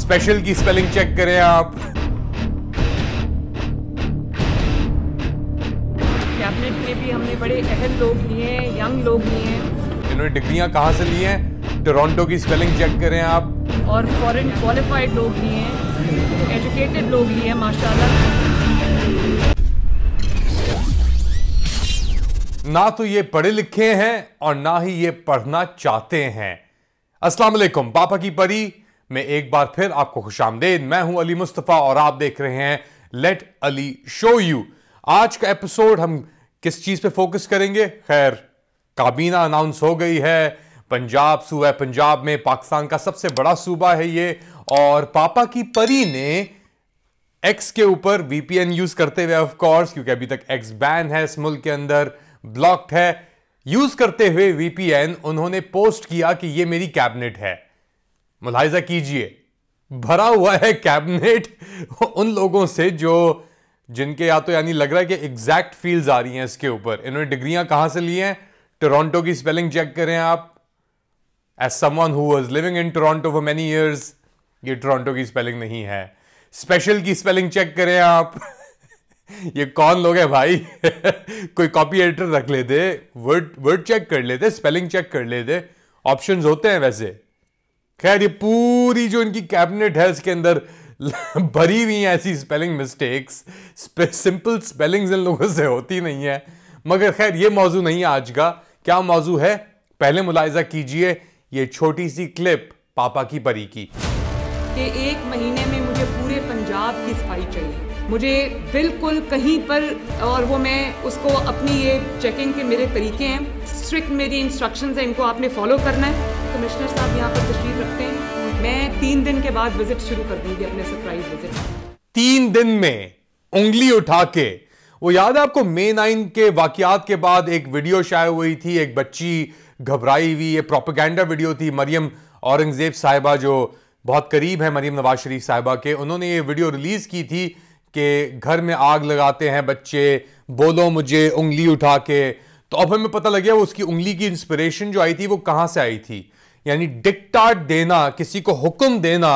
special की spelling check करें आप कैबिनेट में भी हमने बड़े अहम लोग लिए हैं यंग लोग लिए हैं इन्होंने डिग्रियां कहाँ से ली हैं टोरंटो की स्पेलिंग चेक करें आप और फॉरेन क्वालिफाइड लोग लिए हैं एजुकेटेड लोग लिए हैं माशाल्लाह ना तो ये पढ़े लिखे हैं और ना ही ये पढ़ना चाहते हैं अस्सलाम वालेकुम पापा की परी मैं एक बार फिर आपको खुश आमदेद मैं हूं अली मुस्तफ़ा और आप देख रहे हैं लेट अली शो यू आज का एपिसोड हम किस चीज़ पे फोकस करेंगे खैर काबीना अनाउंस हो गई है पंजाब सूबा पंजाब में पाकिस्तान का सबसे बड़ा सूबा है ये और पापा की परी ने एक्स के ऊपर वीपीएन यूज़ करते हुए ऑफ कोर्स क्योंकि अभी तक एक्स बैन है इस मुल्क के अंदर ब्लॉक्ड है यूज़ करते हुए वीपीएन उन्होंने पोस्ट किया कि ये मेरी कैबिनेट है मुलायजा कीजिए भरा हुआ है कैबिनेट उन लोगों से जो जिनके या तो यानी लग रहा है कि एग्जैक्ट फील्ड्स आ रही हैं इसके ऊपर इन्होंने डिग्रियां कहां से ली हैं टोरंटो की स्पेलिंग चेक करें आप as someone who living in Toronto for many years ये टोरंटो की स्पेलिंग नहीं है स्पेशल की स्पेलिंग चेक करें आप ये कौन लोग हैं भाई कोई कॉपी एडिटर रख लेते वर्ड वर्ड चेक कर लेते स्पेलिंग चेक कर लेते ऑप्शंस होते हैं वैसे खैर ये पूरी जो इनकी कैबिनेट है इसके अंदर भरी हुई ऐसी स्पेलिंग मिस्टेक्स सिंपल स्पेलिंग्स इन लोगों से होती नहीं है मगर खैर ये मौजू नहीं आज का क्या मौजू है पहले मुलायजा कीजिए ये छोटी सी क्लिप पापा की परी की कि एक महीने में मुझे पूरे पंजाब की सफाई चाहिए मुझे बिल्कुल कहीं पर और वो मैं उसको अपनी ये चेकिंग के मेरे तरीके हैं स्ट्रिक्ट मेरी इंस्ट्रक्शंस हैं इनको आपने फॉलो करना है कमिश्नर साहब यहाँ पर तशरीफ रखते हैं मैं तीन दिन के बाद विजिट शुरू कर दूंगी अपने सरप्राइज विजिट तीन दिन में उंगली उठा के वो याद है आपको मे नाइन के वाकियात के बाद एक वीडियो शायद हुई थी एक बच्ची घबराई हुई ये प्रोपेगेंडा वीडियो थी मरियम औरंगजेब साहिबा जो बहुत करीब है मरियम नवाज शरीफ साहिबा के उन्होंने ये वीडियो रिलीज़ की थी कि घर में आग लगाते हैं बच्चे बोलो मुझे उंगली उठा के तो अब हमें पता लग गया उसकी उंगली की इंस्पिरेशन जो आई थी वो कहाँ से आई थी यानी डिक्टार्ट देना किसी को हुक्म देना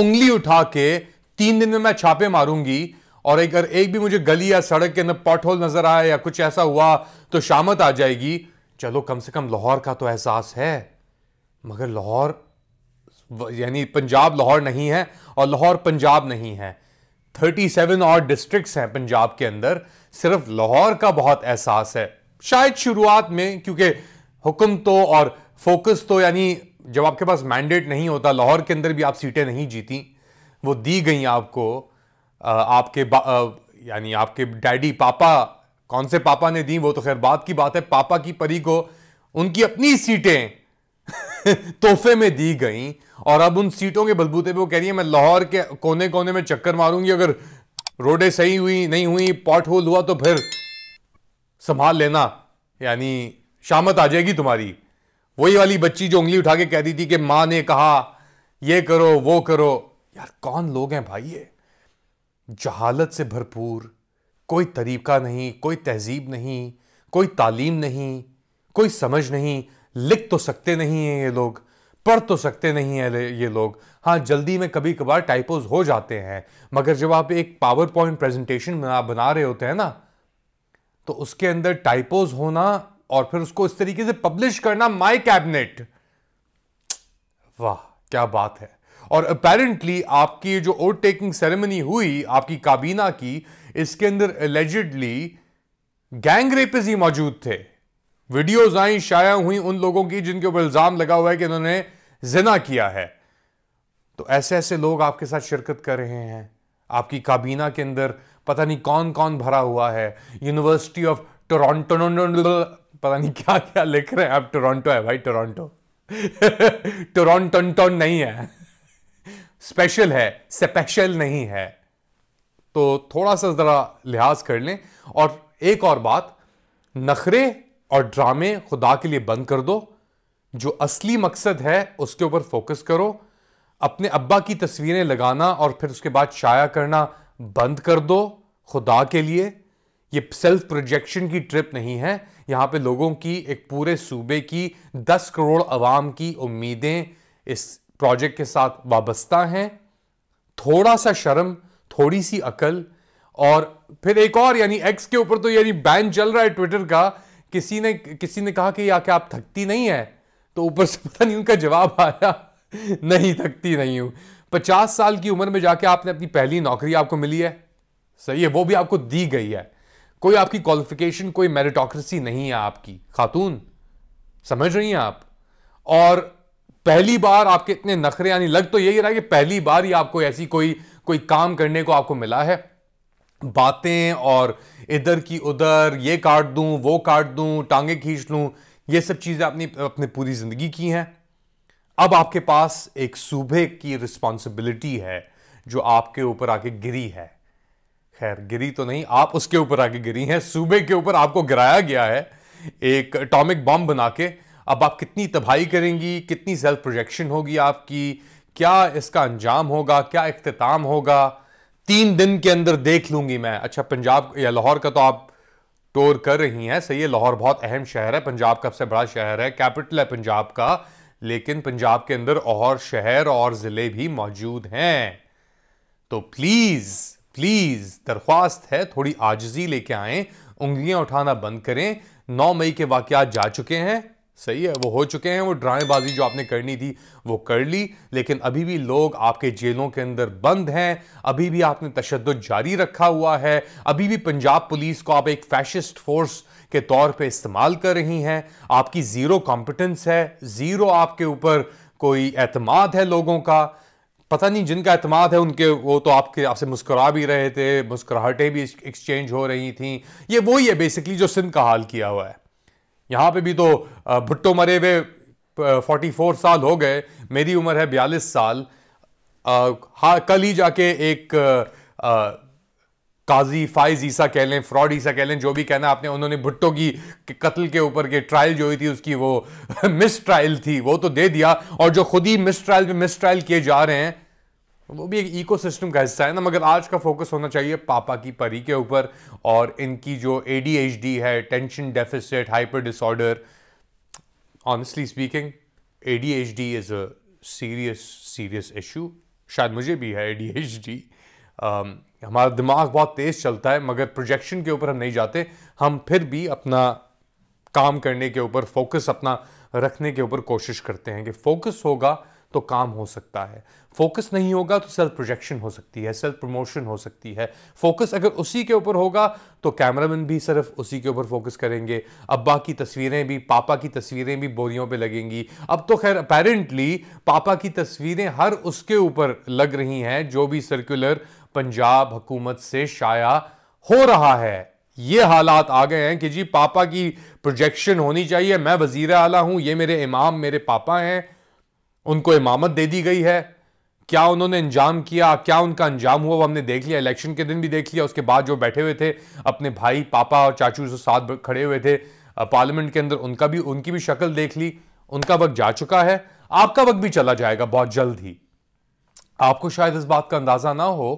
उंगली उठा के तीन दिन में मैं छापे मारूंगी और अगर एक भी मुझे गली या सड़क के अंदर पॉट होल नजर आया या कुछ ऐसा हुआ तो शामत आ जाएगी चलो कम से कम लाहौर का तो एहसास है मगर लाहौर यानी पंजाब लाहौर नहीं है और लाहौर पंजाब नहीं है 37 और डिस्ट्रिक्ट हैं पंजाब के अंदर सिर्फ लाहौर का बहुत एहसास है शायद शुरुआत में क्योंकि हुक्म तो और फोकस तो यानी जब आपके पास मैंडेट नहीं होता लाहौर के अंदर भी आप सीटें नहीं जीती वो दी गई आपको आपके यानी आपके डैडी पापा कौन से पापा ने दी वो तो खैर बात की बात है पापा की परी को उनकी अपनी सीटें तोहफे में दी गई और अब उन सीटों के बलबूते पे वो कह रही है मैं लाहौर के कोने कोने में चक्कर मारूंगी अगर रोडें सही हुई नहीं हुई पॉट होल हुआ तो फिर संभाल लेना यानी शामत आ जाएगी तुम्हारी वही वाली बच्ची जो उंगली उठा के कहती थी कि माँ ने कहा ये करो वो करो यार कौन लोग हैं भाई ये जहालत से भरपूर कोई तरीका नहीं कोई तहजीब नहीं कोई तालीम नहीं कोई समझ नहीं लिख तो सकते नहीं हैं ये लोग पढ़ तो सकते नहीं हैं ये लोग हाँ जल्दी में कभी कभार टाइपोज हो जाते हैं मगर जब आप एक पावर पॉइंट प्रेजेंटेशन बना रहे होते हैं ना तो उसके अंदर टाइपोज होना और फिर उसको इस तरीके से पब्लिश करना माय कैबिनेट वाह क्या बात है और अपेरेंटली आपकी जो ओट टेकिंग सेरेमनी हुई आपकी काबीना की इसके अंदर एलिजिडली गैंग रेपिस ही मौजूद थे वीडियोज आई शाया हुई उन लोगों की जिनके ऊपर इल्जाम लगा हुआ है कि उन्होंने जिना किया है तो ऐसे ऐसे लोग आपके साथ शिरकत कर रहे हैं आपकी काबीना के अंदर पता नहीं कौन कौन भरा हुआ है यूनिवर्सिटी ऑफ टोरंटो पता नहीं क्या क्या लिख रहे हैं आप टोरंटो है भाई टोरंटो टोरंटन नहीं है स्पेशल है स्पेशल नहीं है तो थोड़ा सा ज़रा लिहाज कर लें और एक और बात नखरे और ड्रामे खुदा के लिए बंद कर दो जो असली मकसद है उसके ऊपर फोकस करो अपने अब्बा की तस्वीरें लगाना और फिर उसके बाद शाया करना बंद कर दो खुदा के लिए ये सेल्फ प्रोजेक्शन की ट्रिप नहीं है यहाँ पे लोगों की एक पूरे सूबे की 10 करोड़ आवाम की उम्मीदें इस प्रोजेक्ट के साथ वाबस्ता हैं थोड़ा सा शर्म थोड़ी सी अकल और फिर एक और यानी एक्स के ऊपर तो यानी बैन चल रहा है ट्विटर का किसी ने किसी ने कहा कि या क्या आप थकती नहीं है तो ऊपर से पता नहीं उनका जवाब आया नहीं थकती नहीं हूं पचास साल की उम्र में जाके आपने अपनी पहली नौकरी आपको मिली है सही है वो भी आपको दी गई है कोई आपकी क्वालिफिकेशन कोई मेरिटोक्रेसी नहीं है आपकी खातून समझ रही हैं आप और पहली बार आपके इतने नखरे यानी लग तो यही रहा कि पहली बार ही आपको ऐसी कोई कोई काम करने को आपको मिला है बातें और इधर की उधर ये काट दूं वो काट दूं टांगे खींच लूं ये सब चीज़ें आपने अपने पूरी ज़िंदगी की हैं अब आपके पास एक सूबे की रिस्पॉन्सिबिलिटी है जो आपके ऊपर आके गिरी है खैर गिरी तो नहीं आप उसके ऊपर आके गिरी हैं सूबे के ऊपर आपको गिराया गया है एक अटोमिक बम बना के अब आप कितनी तबाही करेंगी कितनी सेल्फ प्रोजेक्शन होगी आपकी क्या इसका अंजाम होगा क्या अख्ताम होगा तीन दिन के अंदर देख लूंगी मैं अच्छा पंजाब या लाहौर का तो आप टूर कर रही हैं सही है लाहौर बहुत अहम शहर है पंजाब का सबसे बड़ा शहर है कैपिटल है पंजाब का लेकिन पंजाब के अंदर और शहर और ज़िले भी मौजूद हैं तो प्लीज़ प्लीज़ दरख्वास्त है थोड़ी आजजी लेके आए उंगलियां उठाना बंद करें नौ मई के वाकत जा चुके हैं सही है वो हो चुके हैं वो ड्रामेबाजी जो आपने करनी थी वो कर ली लेकिन अभी भी लोग आपके जेलों के अंदर बंद हैं अभी भी आपने तशद जारी रखा हुआ है अभी भी पंजाब पुलिस को आप एक फैशिस्ट फोर्स के तौर पे इस्तेमाल कर रही हैं आपकी ज़ीरो कॉम्पिटेंस है ज़ीरो आपके ऊपर कोई एतमाद है लोगों का पता नहीं जिनका अहतमाद है उनके वो तो आपके आपसे मुस्कुरा भी रहे थे मुस्कुराहटें भी एक्सचेंज हो रही थी ये वही है बेसिकली जो सिंध का हाल किया हुआ है यहाँ पे भी तो भुट्टो मरे हुए फोर्टी फोर साल हो गए मेरी उम्र है बयालीस साल हाँ कल ही जाके एक आ, काजी फाइज ईसा कह लें फ्रॉड ईसा कह लें जो भी कहना आपने उन्होंने भुट्टो की कत्ल के ऊपर के ट्रायल जो हुई थी उसकी वो मिस ट्रायल थी वो तो दे दिया और जो खुद ही मिस ट्रायल पे मिस ट्रायल किए जा रहे हैं वो भी एक इकोसिस्टम का हिस्सा है ना मगर आज का फोकस होना चाहिए पापा की परी के ऊपर और इनकी जो ए है tension deficit hyper disorder honestly speaking D is a serious serious issue शायद मुझे भी है डी हमारा दिमाग बहुत तेज़ चलता है मगर प्रोजेक्शन के ऊपर हम नहीं जाते हम फिर भी अपना काम करने के ऊपर फोकस अपना रखने के ऊपर कोशिश करते हैं कि फोकस होगा तो काम हो सकता है फोकस नहीं होगा तो सेल्फ प्रोजेक्शन हो सकती है सेल्फ प्रमोशन हो सकती है फोकस अगर उसी के ऊपर होगा तो कैमरामैन भी सिर्फ उसी के ऊपर फोकस करेंगे अब्बा की तस्वीरें भी पापा की तस्वीरें भी बोरियों पे लगेंगी अब तो खैर अपेरेंटली पापा की तस्वीरें हर उसके ऊपर लग रही हैं जो भी सर्कुलर पंजाब हुकूमत से शाया हो रहा है ये हालात आ गए हैं कि जी पापा की प्रोजेक्शन होनी चाहिए मैं वजीर आला हूं ये मेरे इमाम मेरे पापा हैं उनको इमामत दे दी गई है क्या उन्होंने अंजाम किया क्या उनका अंजाम हुआ वो हमने देख लिया इलेक्शन के दिन भी देख लिया उसके बाद जो बैठे हुए थे अपने भाई पापा और चाचू से साथ खड़े हुए थे पार्लियामेंट के अंदर उनका भी उनकी भी शक्ल देख ली उनका वक्त जा चुका है आपका वक्त भी चला जाएगा बहुत जल्द ही आपको शायद इस बात का अंदाजा ना हो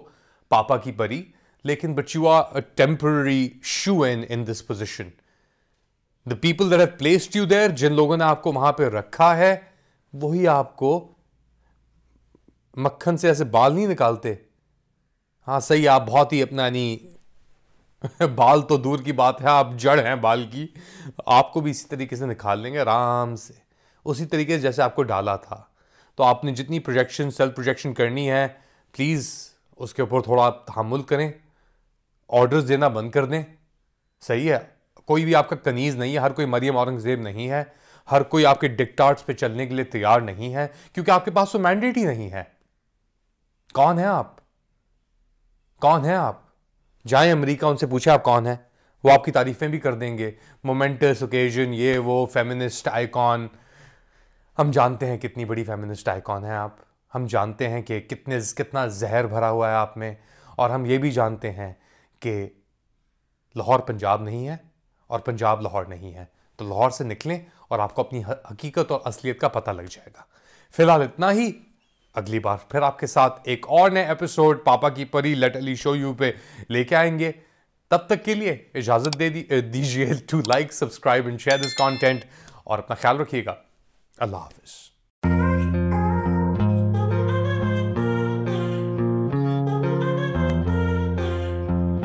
पापा की परी लेकिन but you are a temporary शू एन in this position the people that have placed you there जिन लोगों ने आपको वहां पे रखा है वही आपको मक्खन से ऐसे बाल नहीं निकालते हाँ सही आप बहुत ही अपना यानी बाल तो दूर की बात है आप जड़ हैं बाल की आपको भी इसी तरीके से निकाल लेंगे आराम से उसी तरीके से जैसे आपको डाला था तो आपने जितनी प्रोजेक्शन सेल्फ प्रोजेक्शन करनी है प्लीज़ उसके ऊपर थोड़ा आप तहमुल करें ऑर्डर्स देना बंद कर दें सही है कोई भी आपका कनीज़ नहीं है हर कोई मरियम औरंगज़ेब नहीं है हर कोई आपके डिक्टार्ट्स पे चलने के लिए तैयार नहीं है क्योंकि आपके पास तो मैंडेट ही नहीं है कौन है आप कौन है आप जाए अमेरिका उनसे पूछे आप कौन है वो आपकी तारीफ़ें भी कर देंगे मोमेंटस ओकेजन ये वो फेमिनिस्ट आइकॉन हम जानते हैं कितनी बड़ी फेमिनिस्ट आइकॉन है आप हम जानते हैं कि कितने कितना जहर भरा हुआ है आप में और हम ये भी जानते हैं कि लाहौर पंजाब नहीं है और पंजाब लाहौर नहीं है तो लाहौर से निकलें और आपको अपनी हकीकत और असलियत का पता लग जाएगा फिलहाल इतना ही अगली बार फिर आपके साथ एक और नए एपिसोड पापा की परी लेट अली शो यू पे लेके आएंगे तब तक के लिए इजाज़त दे दी दीजिए to like subscribe and share this content और अपना ख्याल रखिएगा अल्लाह हाफिज़